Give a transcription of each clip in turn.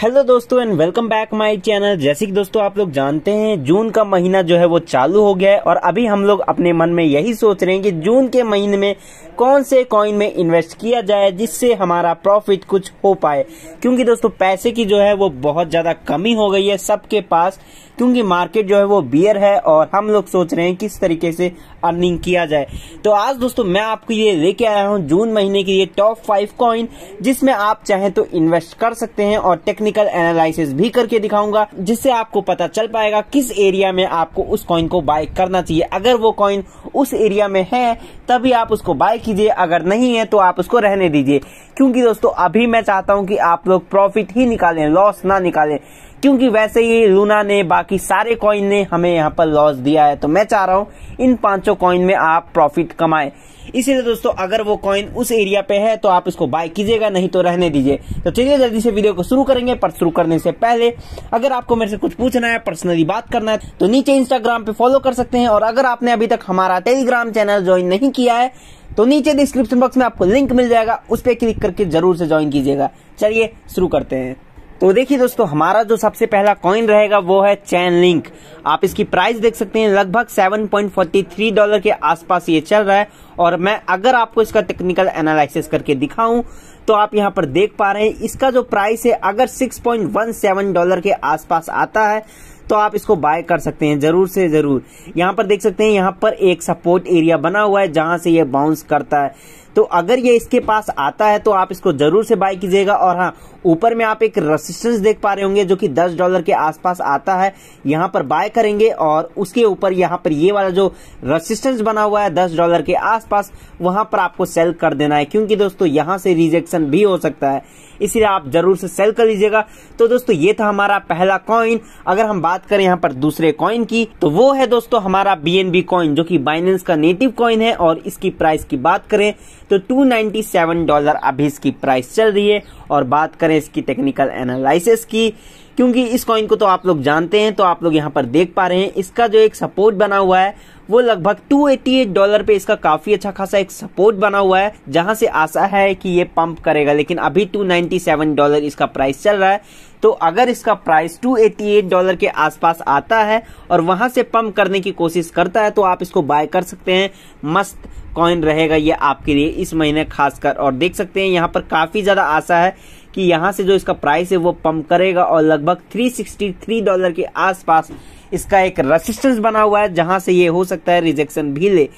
hello दोस्तों and welcome back my channel जैसे कि दोस्तों आप लोग जानते हैं जून का महीना जो है वो चालू हो गया है और अभी हम लोग अपने मन में यही सोच रहे हैं कि जून के महीने में कौन से कॉइन में इन्वेस्ट किया जाए जिससे हमारा प्रॉफिट कुछ हो पाए क्योंकि दोस्तों पैसे की जो है वो बहुत ज़्यादा कमी हो गई है सबके पास क्योंकि मार्केट जो है वो बियर है और हम लोग सोच रहे हैं किस तरीके से अर्निंग किया जाए तो आज दोस्तों मैं आपको ये लेके आया हूँ जून महीने के लिए टॉप फाइव कॉइन जिसमें आप चाहें तो इन्वेस्ट कर सकते हैं और टेक्निकल एनालिसिस भी करके दिखाऊंगा जिससे आपको पता चल पाएगा किस एरिया में आपको उस कॉइन को बाय करना चाहिए अगर वो कॉइन उस एरिया में है तभी आप उसको बाय कीजिए अगर नहीं है तो आप उसको रहने दीजिए क्योंकि दोस्तों अभी मैं चाहता हूँ कि आप लोग प्रॉफिट ही निकालें लॉस ना निकालें क्योंकि वैसे ही लूना ने बाकी सारे कॉइन ने हमें यहाँ पर लॉस दिया है तो मैं चाह रहा हूँ इन पांचों कॉइन में आप प्रॉफिट कमाएं इसीलिए दोस्तों अगर वो कॉइन उस एरिया पे है तो आप इसको बाय कीजिएगा नहीं तो रहने दीजिए तो चलिए जल्दी से वीडियो को शुरू करेंगे पर शुरू करने से पहले अगर आपको मेरे से कुछ पूछना है पर्सनली बात करना है तो नीचे इंस्टाग्राम पे फॉलो कर सकते हैं और अगर आपने अभी तक हमारा टेलीग्राम चैनल ज्वाइन नहीं किया है तो नीचे डिस्क्रिप्शन बॉक्स में आपको लिंक मिल जाएगा उस पर क्लिक करके जरूर से ज्वाइन कीजिएगा चलिए शुरू करते हैं तो देखिए दोस्तों हमारा जो सबसे पहला कॉइन रहेगा वो है चैन लिंक आप इसकी प्राइस देख सकते हैं लगभग 7.43 डॉलर के आसपास ये चल रहा है और मैं अगर आपको इसका टेक्निकल एनालिसिस करके दिखाऊं तो आप यहां पर देख पा रहे हैं इसका जो प्राइस है अगर 6.17 डॉलर के आसपास आता है तो आप इसको बाय कर सकते हैं ज़रूर से ज़रूर यहाँ पर देख सकते हैं यहाँ पर एक सपोर्ट एरिया बना हुआ है जहां से ये बाउंस करता है तो अगर ये इसके पास आता है तो आप इसको ज़रूर से बाय कीजिएगा और हाँ ऊपर में आप एक रेसिस्टेंस देख पा रहे होंगे जो कि 10 डॉलर के आसपास आता है यहाँ पर बाय करेंगे और उसके ऊपर यहाँ पर ये वाला जो रेसिस्टेंस बना हुआ है 10 डॉलर के आसपास वहां पर आपको सेल कर देना है क्योंकि दोस्तों यहाँ से रिजेक्शन भी हो सकता है इसलिए आप जरूर से सेल कर लीजिएगा तो दोस्तों ये था हमारा पहला कॉइन अगर हम बात करें यहाँ पर दूसरे कॉइन की तो वो है दोस्तों हमारा बी कॉइन जो कि बाइनेंस का नेटिव कॉइन है और इसकी प्राइस की बात करें तो 297 डॉलर अभी इसकी प्राइस चल रही है और बात करें इसकी टेक्निकल एनालिसिस की क्योंकि इस कॉइन को तो आप लोग जानते हैं तो आप लोग यहाँ पर देख पा रहे हैं इसका जो एक सपोर्ट बना हुआ है वो लगभग 288 डॉलर पे इसका काफी अच्छा खासा एक सपोर्ट बना हुआ है जहां से आशा है कि ये पंप करेगा लेकिन अभी 297 डॉलर इसका प्राइस चल रहा है तो अगर इसका प्राइस 288 डॉलर के आसपास आता है और वहां से पंप करने की कोशिश करता है तो आप इसको बाय कर सकते हैं मस्त कॉइन रहेगा ये आपके लिए इस महीने खासकर और देख सकते हैं यहाँ पर काफी ज्यादा आशा है कि यहाँ से जो इसका प्राइस है वो पंप करेगा और लगभग 363 डॉलर के आसपास इसका एक रेसिस्टेंस बना हुआ है जहां से ये हो सकता है रिजेक्शन भी ले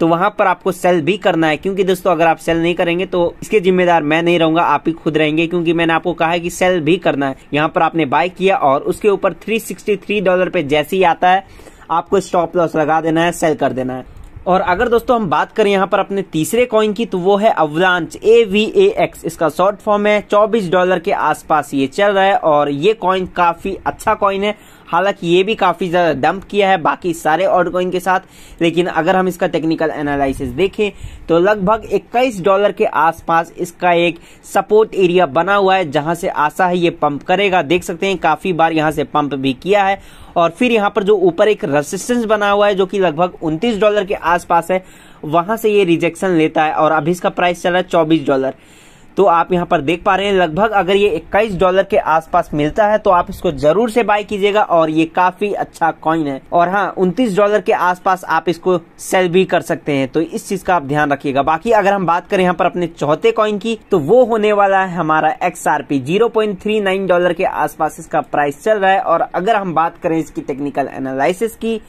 तो वहां पर आपको सेल भी करना है क्योंकि दोस्तों अगर आप सेल नहीं करेंगे तो इसके जिम्मेदार मैं नहीं रहूंगा आप ही खुद रहेंगे क्योंकि मैंने आपको कहा है कि सेल भी करना है यहाँ पर आपने बाय किया और उसके ऊपर 363 डॉलर पे जैसे ही आता है आपको स्टॉप लॉस लगा देना है सेल कर देना है और अगर दोस्तों हम बात करें यहाँ पर अपने तीसरे कॉइन की तो वो है avalanche A V A X इसका शॉर्ट फॉर्म है 24 डॉलर के आसपास ये चल रहा है और ये कॉइन काफी अच्छा कॉइन है हालांकि ये भी काफी ज्यादा डंप किया है बाकी सारे ऑर्ड कॉइन के साथ लेकिन अगर हम इसका टेक्निकल एनालिसिस देखें तो लगभग 21 डॉलर के आसपास इसका एक सपोर्ट एरिया बना हुआ है जहां से आशा है ये पंप करेगा देख सकते हैं काफी बार यहां से पंप भी किया है और फिर यहाँ पर जो ऊपर एक रेसिस्टेंस बना हुआ है जो कि लगभग उनतीस डॉलर के आसपास है वहां से ये रिजेक्शन लेता है और अभी इसका प्राइस चल रहा है चौबीस डॉलर तो आप यहाँ पर देख पा रहे हैं लगभग अगर ये 21 डॉलर के आसपास मिलता है तो आप इसको जरूर से बाय कीजिएगा और ये काफी अच्छा कॉइन है और हाँ उन्तीस डॉलर के आसपास आप इसको सेल भी कर सकते हैं तो इस चीज का आप ध्यान रखिएगा बाकी अगर हम बात करें यहाँ पर अपने चौथे कॉइन की तो वो होने वाला है हमारा X R zero three nine dollar के आसपास इसका प्राइस चल रहा है और अगर हम बात करें इसकी टेक्निकल एनालिसिस की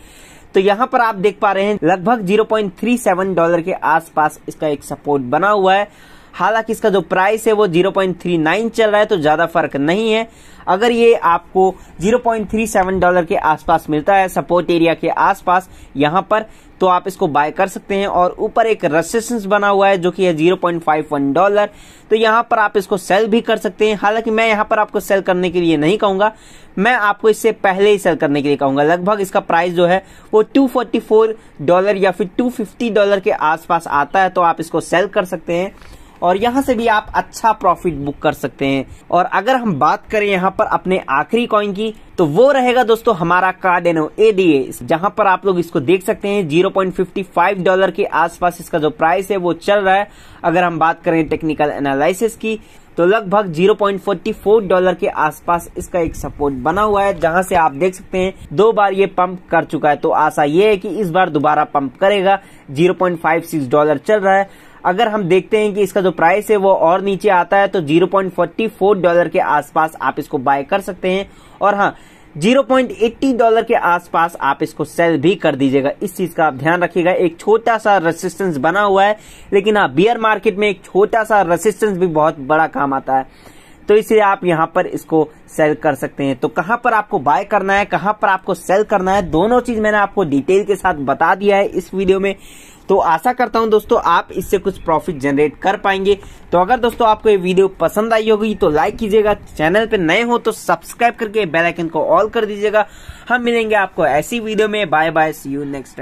तो यहाँ पर आप देख पा रहे हैं लगभग 0.37 डॉलर के आसपास इसका एक सपोर्ट बना हुआ है हालांकि इसका जो प्राइस है वो 0.39 चल रहा है तो ज़्यादा फर्क नहीं है अगर ये आपको 0.37 डॉलर के आसपास मिलता है सपोर्ट एरिया के आसपास यहाँ पर तो आप इसको बाय कर सकते हैं और ऊपर एक रेसिस्टेंस बना हुआ है जो कि है 0.51 डॉलर तो यहाँ पर आप इसको सेल भी कर सकते हैं हालांकि मैं यहाँ पर आपको सेल करने के लिए नहीं कहूंगा मैं आपको इससे पहले ही सेल करने के लिए कहूंगा लगभग इसका प्राइस जो है वो 244 डॉलर या फिर 250 डॉलर के आसपास आता है तो आप इसको सेल कर सकते हैं और यहाँ से भी आप अच्छा प्रॉफिट बुक कर सकते हैं और अगर हम बात करें यहाँ पर अपने आखिरी कॉइन की तो वो रहेगा दोस्तों हमारा कार्डेनो एडीए जहां पर आप लोग इसको देख सकते हैं 0.55 डॉलर के आसपास इसका जो प्राइस है वो चल रहा है अगर हम बात करें टेक्निकल एनालिसिस की तो लगभग 0.44 डॉलर के आसपास इसका एक सपोर्ट बना हुआ है जहां से आप देख सकते हैं दो बार ये पंप कर चुका है तो आशा ये है कि इस बार दोबारा पंप करेगा 0.56 डॉलर चल रहा है अगर हम देखते हैं कि इसका जो प्राइस है वो और नीचे आता है तो 0.44 डॉलर के आसपास आप इसको बाय कर सकते हैं और हाँ 0.80 डॉलर के आसपास आप इसको सेल भी कर दीजिएगा इस चीज का आप ध्यान रखिएगा एक छोटा सा रेसिस्टेंस बना हुआ है लेकिन हाँ बियर मार्केट में एक छोटा सा रेसिस्टेंस भी बहुत बड़ा काम आता है तो इसलिए आप यहाँ पर इसको सेल कर सकते हैं तो कहाँ पर आपको बाय करना है कहाँ पर आपको सेल करना है दोनों चीज मैंने आपको डिटेल के साथ बता दिया है इस वीडियो में तो आशा करता हूं दोस्तों आप इससे कुछ प्रॉफिट जनरेट कर पाएंगे तो अगर दोस्तों आपको ये वीडियो पसंद आई होगी तो लाइक कीजिएगा चैनल पर नए हो तो सब्सक्राइब करके बेल आइकन को ऑल कर दीजिएगा हम मिलेंगे आपको ऐसी वीडियो में bye bye see you next time